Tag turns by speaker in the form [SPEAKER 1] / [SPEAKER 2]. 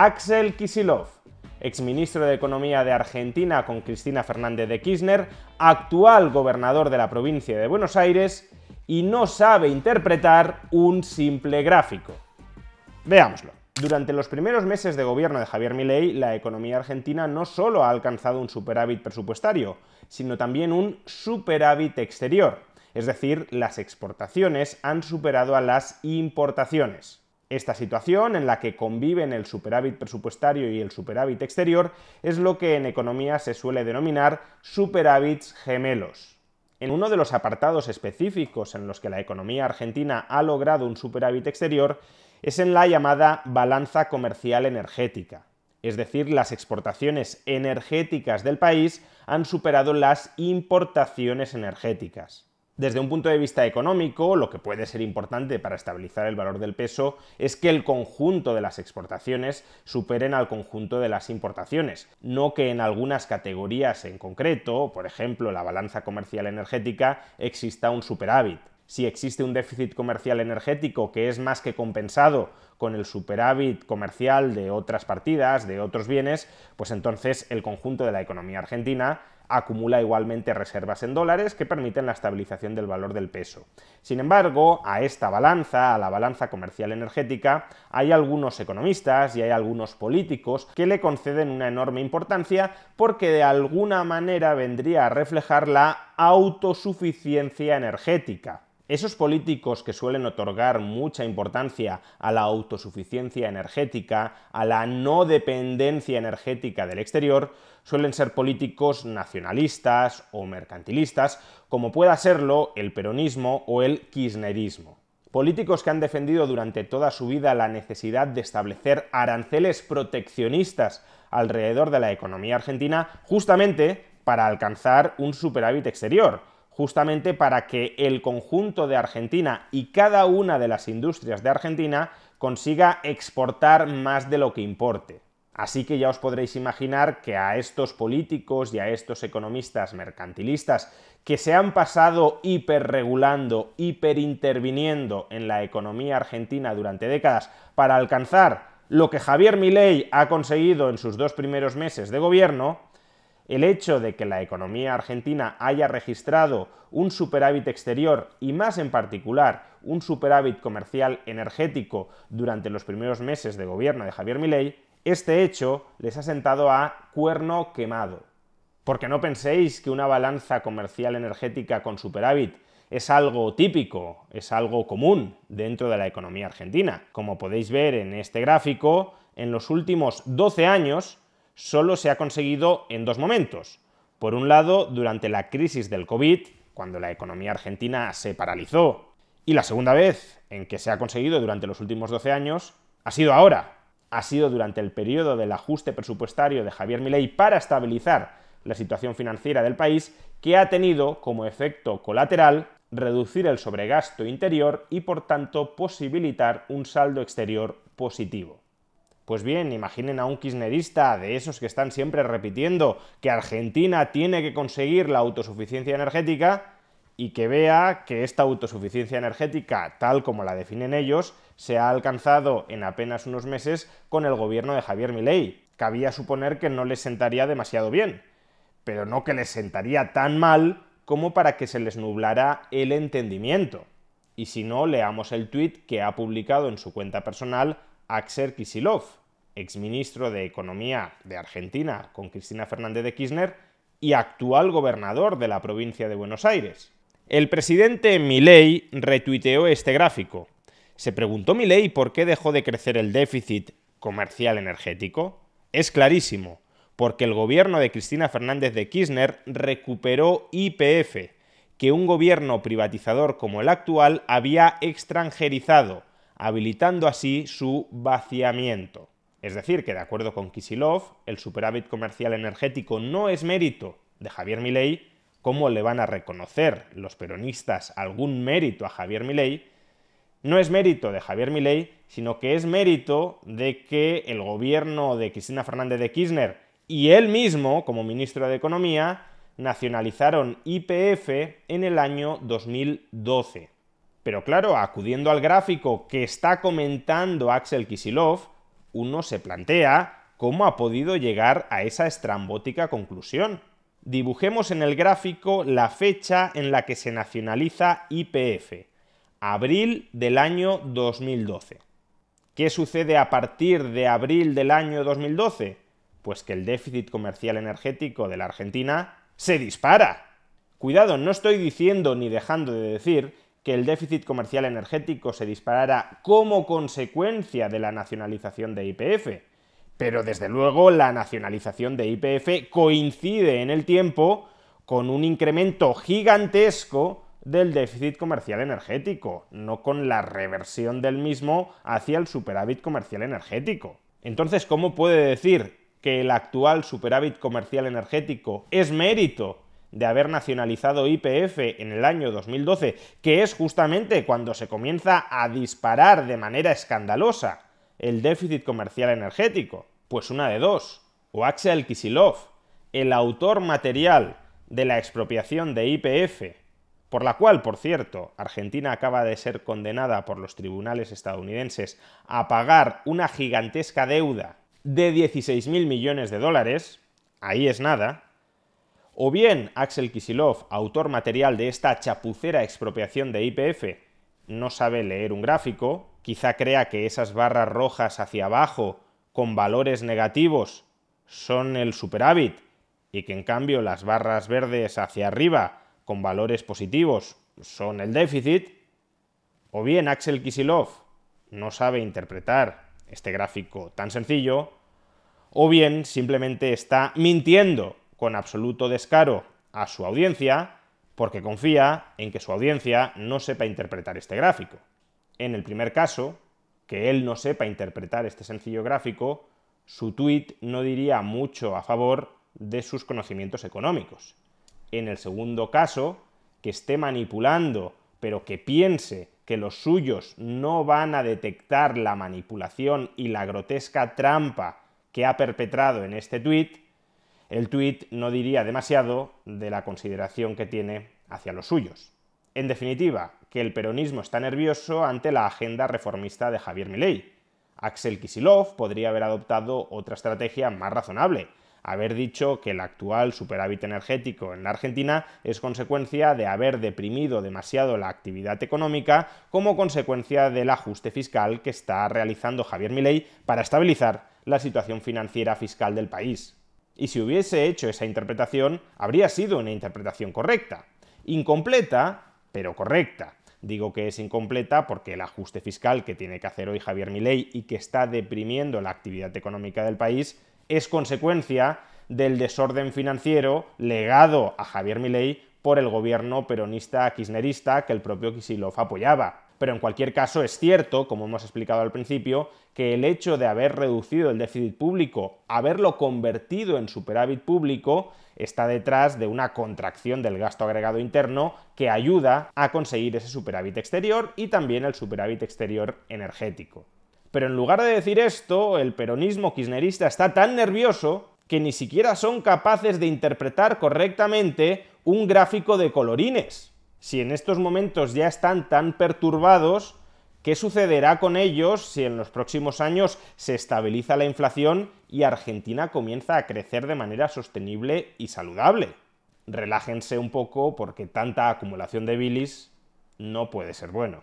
[SPEAKER 1] Axel Kisilov, exministro de Economía de Argentina con Cristina Fernández de Kirchner, actual gobernador de la provincia de Buenos Aires, y no sabe interpretar un simple gráfico. Veámoslo. Durante los primeros meses de gobierno de Javier Milei, la economía argentina no solo ha alcanzado un superávit presupuestario, sino también un superávit exterior, es decir, las exportaciones han superado a las importaciones. Esta situación, en la que conviven el superávit presupuestario y el superávit exterior, es lo que en economía se suele denominar superávits gemelos. En uno de los apartados específicos en los que la economía argentina ha logrado un superávit exterior es en la llamada balanza comercial energética. Es decir, las exportaciones energéticas del país han superado las importaciones energéticas. Desde un punto de vista económico, lo que puede ser importante para estabilizar el valor del peso es que el conjunto de las exportaciones superen al conjunto de las importaciones, no que en algunas categorías en concreto, por ejemplo la balanza comercial energética, exista un superávit. Si existe un déficit comercial energético que es más que compensado con el superávit comercial de otras partidas, de otros bienes, pues entonces el conjunto de la economía argentina acumula igualmente reservas en dólares que permiten la estabilización del valor del peso. Sin embargo, a esta balanza, a la balanza comercial energética, hay algunos economistas y hay algunos políticos que le conceden una enorme importancia porque de alguna manera vendría a reflejar la autosuficiencia energética. Esos políticos que suelen otorgar mucha importancia a la autosuficiencia energética, a la no dependencia energética del exterior, suelen ser políticos nacionalistas o mercantilistas, como pueda serlo el peronismo o el kirchnerismo. Políticos que han defendido durante toda su vida la necesidad de establecer aranceles proteccionistas alrededor de la economía argentina justamente para alcanzar un superávit exterior, justamente para que el conjunto de Argentina y cada una de las industrias de Argentina consiga exportar más de lo que importe. Así que ya os podréis imaginar que a estos políticos y a estos economistas mercantilistas que se han pasado hiperregulando, hiperinterviniendo en la economía argentina durante décadas para alcanzar lo que Javier Milei ha conseguido en sus dos primeros meses de gobierno, el hecho de que la economía argentina haya registrado un superávit exterior y más en particular un superávit comercial energético durante los primeros meses de gobierno de Javier Milei, este hecho les ha sentado a cuerno quemado. Porque no penséis que una balanza comercial energética con superávit es algo típico, es algo común dentro de la economía argentina. Como podéis ver en este gráfico, en los últimos 12 años solo se ha conseguido en dos momentos. Por un lado, durante la crisis del COVID, cuando la economía argentina se paralizó, y la segunda vez en que se ha conseguido durante los últimos 12 años ha sido ahora. Ha sido durante el periodo del ajuste presupuestario de Javier Milei para estabilizar la situación financiera del país que ha tenido como efecto colateral reducir el sobregasto interior y por tanto posibilitar un saldo exterior positivo. Pues bien, imaginen a un kirchnerista de esos que están siempre repitiendo que Argentina tiene que conseguir la autosuficiencia energética y que vea que esta autosuficiencia energética, tal como la definen ellos, se ha alcanzado en apenas unos meses con el gobierno de Javier Milei. Cabía suponer que no les sentaría demasiado bien, pero no que les sentaría tan mal como para que se les nublara el entendimiento. Y si no, leamos el tuit que ha publicado en su cuenta personal Axel Kisilov, exministro de Economía de Argentina con Cristina Fernández de Kirchner y actual gobernador de la provincia de Buenos Aires. El presidente Milei retuiteó este gráfico. ¿Se preguntó Milei por qué dejó de crecer el déficit comercial energético? Es clarísimo, porque el gobierno de Cristina Fernández de Kirchner recuperó IPF, que un gobierno privatizador como el actual había extranjerizado habilitando así su vaciamiento. Es decir, que de acuerdo con Kisilov, el superávit comercial energético no es mérito de Javier Milei, ¿Cómo le van a reconocer los peronistas algún mérito a Javier Milei, no es mérito de Javier Milei, sino que es mérito de que el gobierno de Cristina Fernández de Kirchner y él mismo, como ministro de Economía, nacionalizaron IPF en el año 2012. Pero claro, acudiendo al gráfico que está comentando Axel Kisilov, uno se plantea cómo ha podido llegar a esa estrambótica conclusión. Dibujemos en el gráfico la fecha en la que se nacionaliza IPF, abril del año 2012. ¿Qué sucede a partir de abril del año 2012? Pues que el déficit comercial energético de la Argentina se dispara. Cuidado, no estoy diciendo ni dejando de decir que el déficit comercial energético se disparara como consecuencia de la nacionalización de IPF. Pero desde luego la nacionalización de IPF coincide en el tiempo con un incremento gigantesco del déficit comercial energético, no con la reversión del mismo hacia el superávit comercial energético. Entonces, ¿cómo puede decir que el actual superávit comercial energético es mérito de haber nacionalizado IPF en el año 2012, que es justamente cuando se comienza a disparar de manera escandalosa el déficit comercial energético? Pues una de dos. O Axel Kisilov, el autor material de la expropiación de IPF, por la cual, por cierto, Argentina acaba de ser condenada por los tribunales estadounidenses a pagar una gigantesca deuda de 16.000 millones de dólares, ahí es nada, o bien Axel Kisilov, autor material de esta chapucera expropiación de IPF, no sabe leer un gráfico, quizá crea que esas barras rojas hacia abajo con valores negativos son el superávit y que en cambio las barras verdes hacia arriba con valores positivos son el déficit, o bien Axel Kisilov no sabe interpretar este gráfico tan sencillo, o bien simplemente está mintiendo con absoluto descaro a su audiencia porque confía en que su audiencia no sepa interpretar este gráfico. En el primer caso, que él no sepa interpretar este sencillo gráfico, su tweet no diría mucho a favor de sus conocimientos económicos. En el segundo caso, que esté manipulando, pero que piense que los suyos no van a detectar la manipulación y la grotesca trampa que ha perpetrado en este tweet el tuit no diría demasiado de la consideración que tiene hacia los suyos. En definitiva, que el peronismo está nervioso ante la agenda reformista de Javier Milei. Axel Kisilov podría haber adoptado otra estrategia más razonable, haber dicho que el actual superávit energético en la Argentina es consecuencia de haber deprimido demasiado la actividad económica como consecuencia del ajuste fiscal que está realizando Javier Milei para estabilizar la situación financiera fiscal del país y si hubiese hecho esa interpretación, habría sido una interpretación correcta. Incompleta, pero correcta. Digo que es incompleta porque el ajuste fiscal que tiene que hacer hoy Javier Milei y que está deprimiendo la actividad económica del país es consecuencia del desorden financiero legado a Javier Milei por el gobierno peronista kirchnerista que el propio Kisilov apoyaba. Pero en cualquier caso es cierto, como hemos explicado al principio, que el hecho de haber reducido el déficit público, haberlo convertido en superávit público, está detrás de una contracción del gasto agregado interno que ayuda a conseguir ese superávit exterior y también el superávit exterior energético. Pero en lugar de decir esto, el peronismo kirchnerista está tan nervioso que ni siquiera son capaces de interpretar correctamente un gráfico de colorines si en estos momentos ya están tan perturbados, ¿qué sucederá con ellos si en los próximos años se estabiliza la inflación y Argentina comienza a crecer de manera sostenible y saludable? Relájense un poco porque tanta acumulación de bilis no puede ser bueno.